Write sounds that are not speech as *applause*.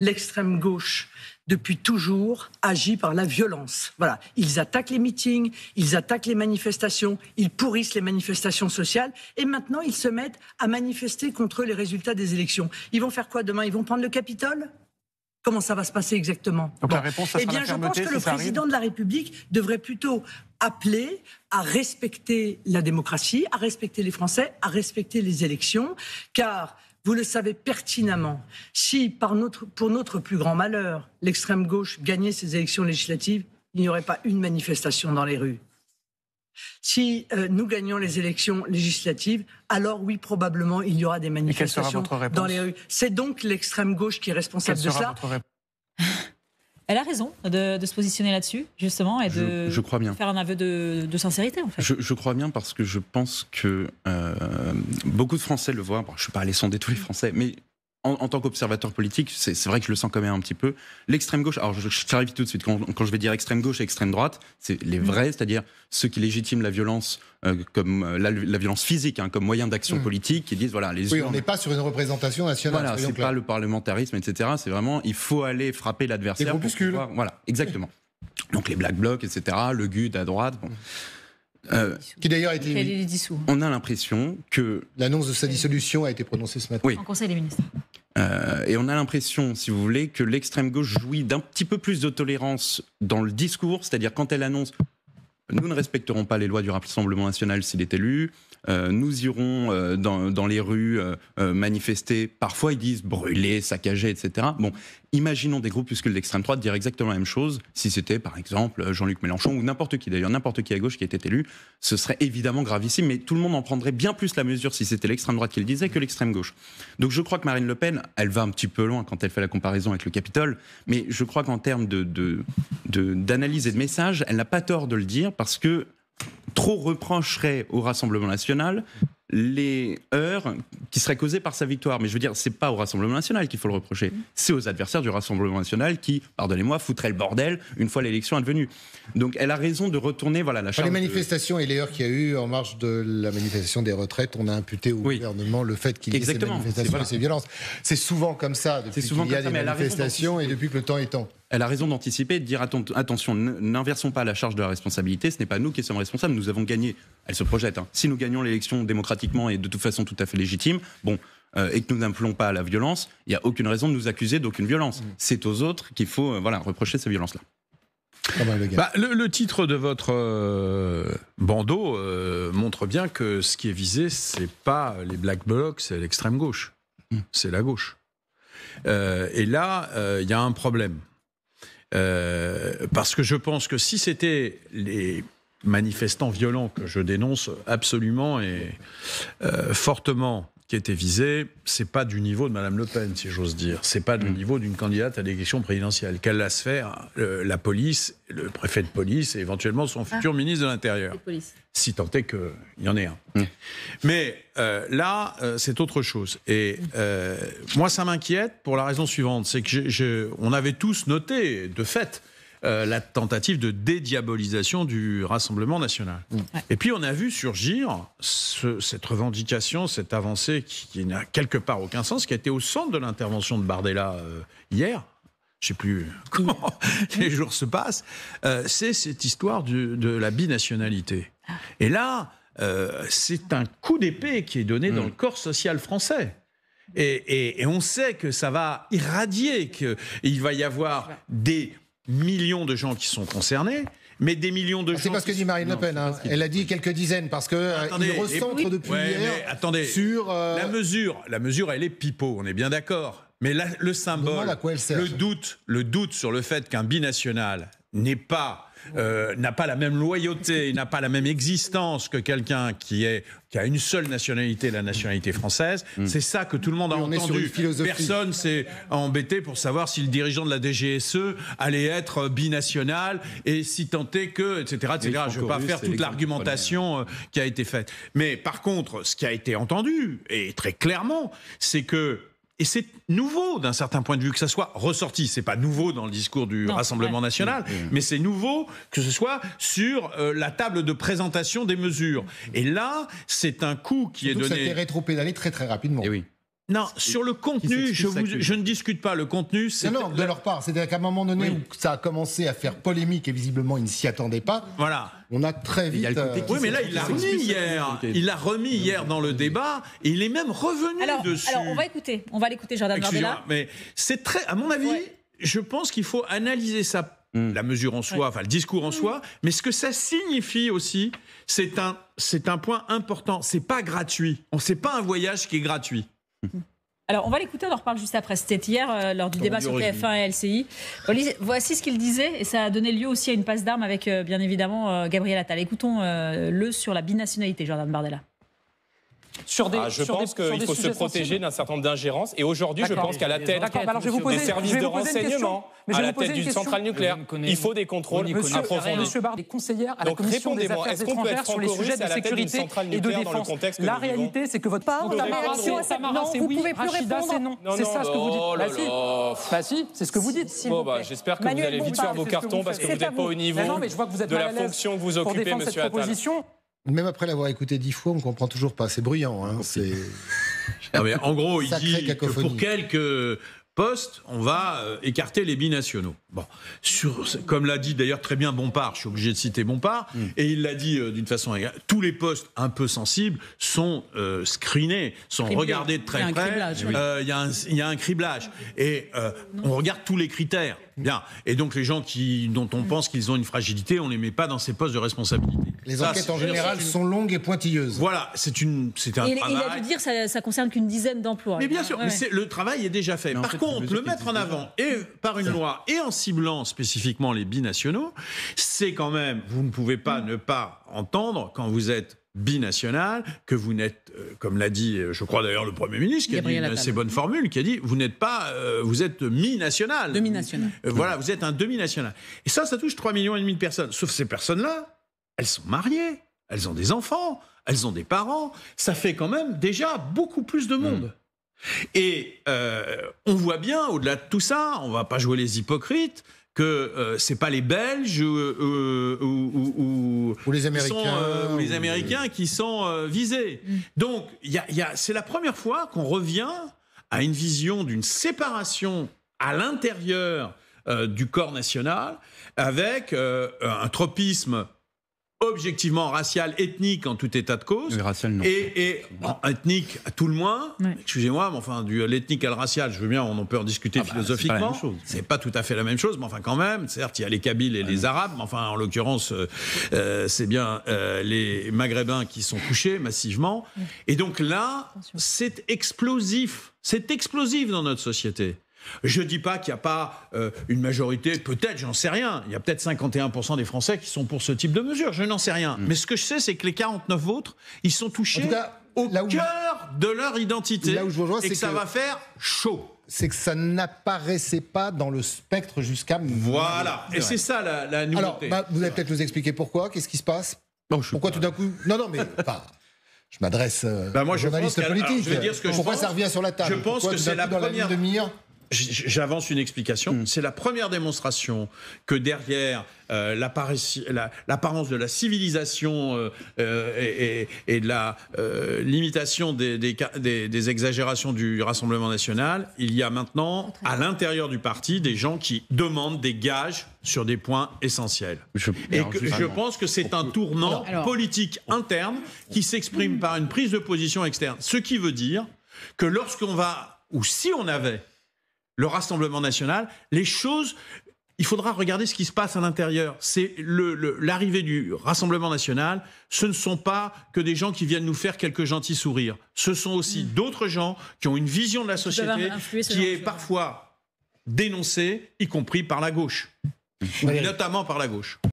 l'extrême gauche depuis toujours agit par la violence. Voilà, ils attaquent les meetings, ils attaquent les manifestations, ils pourrissent les manifestations sociales et maintenant ils se mettent à manifester contre les résultats des élections. Ils vont faire quoi demain Ils vont prendre le Capitole Comment ça va se passer exactement Eh bien, je pense que le président de la République devrait plutôt appeler à respecter la démocratie, à respecter les Français, à respecter les élections, car vous le savez pertinemment. Si, par notre, pour notre plus grand malheur, l'extrême gauche gagnait ces élections législatives, il n'y aurait pas une manifestation dans les rues. Si euh, nous gagnons les élections législatives, alors oui, probablement, il y aura des manifestations dans les rues. C'est donc l'extrême gauche qui est responsable de ça. Elle a raison de, se positionner là-dessus, justement, et de faire un aveu de, sincérité, en fait. Je, crois bien parce que je pense que euh, beaucoup de Français le voient. je ne suis pas allé sonder tous les Français, mais en, tant qu'observateur politique, c'est vrai que je le sens quand même un petit peu. L'extrême gauche, alors je, je clarifie tout de suite, quand, je vais dire extrême gauche et extrême droite, c'est les mm. vrais, c'est-à-dire ceux qui légitiment la violence euh, comme euh, la, violence physique, hein, comme moyen d'action mm. politique, qui disent voilà les. Oui, on n'est pas sur une représentation nationale. Voilà, c'est pas le parlementarisme, etc. C'est vraiment il faut aller frapper l'adversaire. voilà, exactement. Donc les black blocs, etc. Le GUD à droite. Euh, qui d'ailleurs a été On a l'impression que l'annonce de sa dissolution a été prononcée ce matin oui. en Conseil des ministres. Euh, et on a l'impression, si vous voulez, que l'extrême gauche jouit d'un petit peu plus de tolérance dans le discours, c'est-à-dire quand elle annonce nous ne respecterons pas les lois du Rassemblement national s'il est élu, euh, nous irons euh, dans, les rues euh, manifester. Parfois, ils disent brûler, saccager, etc. Bon, imaginons des groupuscules d'extrême droite dire exactement la même chose si c'était, par exemple, Jean-Luc Mélenchon ou n'importe qui, d'ailleurs, n'importe qui à gauche qui était élu. Ce serait évidemment gravissime, mais tout le monde en prendrait bien plus la mesure si c'était l'extrême droite qui le disait que l'extrême gauche. Donc je crois que Marine Le Pen, elle va un petit peu loin quand elle fait la comparaison avec le Capitole, mais je crois qu'en termes d'analyse de, et de message, elle n'a pas tort de le dire parce que trop reprocherait au Rassemblement national les heurts qui seraient causés par sa victoire. Mais je veux dire, c'est pas au Rassemblement national qu'il faut le reprocher, c'est aux adversaires du Rassemblement national qui, pardonnez-moi, foutraient le bordel une fois l'élection advenue. Donc elle a raison de retourner voilà, la charge. les manifestations et les heurts qu'il y a eu en marge de la manifestation des retraites, on a imputé au gouvernement le fait qu'il y ait ces manifestations et ces violences. C'est souvent comme ça depuis qu'il y a des manifestations et depuis que le temps est temps. Elle a raison d'anticiper, de dire attention, n'inversons pas la charge de la responsabilité, ce n'est pas nous qui sommes responsables, nous avons gagné. Elle se projette. Hein. Si nous gagnons l'élection démocratiquement et de toute façon tout à fait légitime, bon, euh, et que nous n'appelons pas à la violence, il n'y a aucune raison de nous accuser d'aucune violence. Mmh. C'est aux autres qu'il faut euh, voilà, reprocher ces violences-là. Ah bah, bah, le, titre de votre euh, bandeau montre bien que ce qui est visé, c'est pas les black blocs, c'est l'extrême gauche, mmh. c'est la gauche. et là, il y a un problème. Euh, parce que je pense que si c'était les manifestants violents que je dénonce absolument et euh, fortement, qui était visée, c'est pas du niveau de Mme Le Pen, si j'ose dire. C'est pas du mm. niveau d'une candidate à l'élection présidentielle. Qu'elle laisse faire euh, la police, le préfet de police et éventuellement son ah. futur ministre de l'Intérieur. Si tant est qu'il y en ait un. Mm. Mais euh, là, euh, c'est autre chose. Et moi, ça m'inquiète pour la raison suivante c'est que on avait tous noté, de fait, euh, la tentative de dédiabolisation du Rassemblement national. Mm. Et puis on a vu surgir cette revendication, cette avancée qui, n'a quelque part aucun sens, qui a été au centre de l'intervention de Bardella euh, hier, je ne sais plus mm. comment *laughs* les jours se passent, euh, c'est cette histoire de la binationalité. Ah. Et là, c'est un coup d'épée qui est donné dans mm. le corps social français. Et, et, on sait que ça va irradier, qu'il va y avoir des millions de gens qui sont concernés, mais des millions de ah, gens. C'est pas ce que dit Marine Le Pen. Elle a dit quelques dizaines parce que euh, attendez, il recentre depuis hier attendez, sur euh, la mesure. La mesure, elle est pipeau. On est bien d'accord. Mais le symbole, le doute, le doute sur le fait qu'un binational n'est pas euh, n'a pas la même loyauté, n'a pas la même existence que quelqu'un qui a une seule nationalité, la nationalité française. Mm. C'est ça que tout le monde a entendu. Personne s'est embêté pour savoir si le dirigeant de la DGSE allait être binational et si est que, etc. Je ne vais pas faire toute l'argumentation euh, qui a été faite. Mais par contre, ce qui a été entendu, et très clairement, c'est que et c'est nouveau d'un certain point de vue que ça soit ressorti. C'est pas nouveau dans le discours du Rassemblement national, mmh, mmh. mais c'est nouveau que ce soit sur euh, la table de présentation des mesures. Et là, c'est un coup qui est donné. ça a été très très rapidement. Eh oui. Non, sur le contenu, je, je, ne discute pas. Le contenu, c'est. Non, non, de leur part. C'est-à-dire qu'à un moment donné où ça a commencé à faire polémique et visiblement ils ne s'y attendaient pas. Voilà. On a très vite. Euh, oui, mais là, il l'a remis hier. Il l'a remis hier dans le débat et il est même revenu là dessus. Alors, on va écouter. On va l'écouter, Jordan Bardella. mais c'est très. À mon avis, je pense qu'il faut analyser ça hmm. la mesure en soi, enfin le discours en hmm. soi, mais ce que ça signifie aussi, c'est un, c'est un point important. C'est pas gratuit. On sait pas un voyage qui est gratuit. *laughs* Alors, on va l'écouter, on en reparle juste après. C'était hier, euh, lors du débat sur TF1 et LCI. Voici ce qu'il disait, et ça a donné lieu aussi à une passe d'armes avec, euh, bien évidemment, euh, Gabriel Attal. Écoutons-le sur la binationalité, Jordan Bardella sur des, ah, je pense qu'il faut se protéger d'un certain nombre d'ingérences. Et aujourd'hui, je pense qu'à la tête bah des services de renseignement, à la tête d'une centrale nucléaire, il faut des contrôles monsieur, approfondis. Monsieur Barr, des conseillères à la commission des affaires étrangères sur les sujets de sécurité et de défense. La réalité, c'est que votre part c'est réaction vous pouvez plus répondre. C'est ça ce que vous dites. Oh bah, bah si, c'est ce que vous dites. Bon bah, j'espère que vous allez vite faire vos cartons parce que vous n'êtes pas au niveau de la fonction que vous occupez, Monsieur Attal. Même après l'avoir écouté dix fois, on comprend toujours pas. C'est bruyant. Hein, *laughs* en gros, il dit que pour quelques postes, on va euh, écarter les binationaux sur, comme l'a dit d'ailleurs très bien Bompard, je suis obligé de citer Bompard, mm. et il l'a dit euh, d'une façon égale, tous les postes un peu sensibles sont euh, screenés, sont regardés de très près. Il y, a un, euh, y, a un criblage. Et on regarde tous les critères. Bien. Et donc les gens qui, dont on mm. pense qu'ils ont une fragilité, on ne les met pas dans ces postes de responsabilité. Les enquêtes en général sont longues et pointilleuses. Voilà, c'est une, c'est un et, travail. Il a dû dire ça, ça concerne qu'une dizaine d'emplois. Mais bien sûr, le travail est déjà fait. par contre, le mettre en avant et par une loi et en ciblant spécifiquement les binationaux, c'est quand même, vous ne pouvez pas ne pas entendre quand vous êtes binational, que vous n'êtes, euh, comme l'a dit, euh, je crois d'ailleurs le Premier ministre, qui a dit une assez bonne formule, qui a dit, vous n'êtes pas, euh, vous êtes mi-national. Demi-national. voilà, vous êtes un demi-national. Et ça, ça touche 3,5 millions et demi de personnes. Sauf ces personnes-là, elles sont mariées, elles ont des enfants, elles ont des parents. Ça fait quand même déjà beaucoup plus de monde. Mmh. Et euh, on voit bien, au-delà de tout ça, on va pas jouer les hypocrites, que euh, c'est pas les Belges ou, les Américains, qui sont euh, visés. Mm. Donc, c'est la première fois qu'on revient à une vision d'une séparation à l'intérieur du corps national avec un tropisme objectivement racial, ethnique en tout état de cause. Et, ethnique à tout le moins. Excusez-moi, mais enfin, du euh, l'ethnique à le racial, je veux bien, on peut en discuter ah bah, philosophiquement. C'est pas, tout à fait la même chose, mais enfin, quand même, certes, il y a les Kabyles et ah les Arabes, mais enfin, en l'occurrence, euh, euh, c'est bien les Maghrébins qui sont touchés massivement. Et donc là, c'est explosif. C'est explosif dans notre société. Je ne dis pas qu'il n'y a pas euh, une majorité, peut-être, j'en sais rien. Il y a peut-être 51% des Français qui sont pour ce type de mesure, je n'en sais rien. Mm. Mais ce que je sais, c'est que les 49 autres, ils sont touchés au cœur de leur identité. et que, ça va faire chaud c'est que ça n'apparaissait pas dans le spectre jusqu'à. Voilà, et c'est ça la, la, nouveauté. Alors, bah, vous allez peut-être nous expliquer pourquoi, qu'est-ce qui se passe oh, Pourquoi tout d'un coup Non, non, mais. bah, je m'adresse à euh, bah aux journalistes Pourquoi ça revient sur la table Je pense que c'est la première. La J'avance une explication. Hmm. C'est la première démonstration que derrière euh, l'apparence de la civilisation euh, euh, et, de la limitation des, des, exagérations du Rassemblement national, il y a maintenant à l'intérieur du parti des gens qui demandent des gages sur des points essentiels. et je pense que c'est un tournant politique interne qui s'exprime hmm. par une prise de position externe. Ce qui veut dire que lorsqu'on va, ou si on avait le Rassemblement national, les choses, il faudra regarder ce qui se passe à l'intérieur. C'est l'arrivée du Rassemblement national. Ce ne sont pas que des gens qui viennent nous faire quelques gentils sourires. Ce sont aussi mmh. d'autres gens qui ont une vision de la société qui est parfois dénoncée, y compris par la gauche, notamment par la gauche.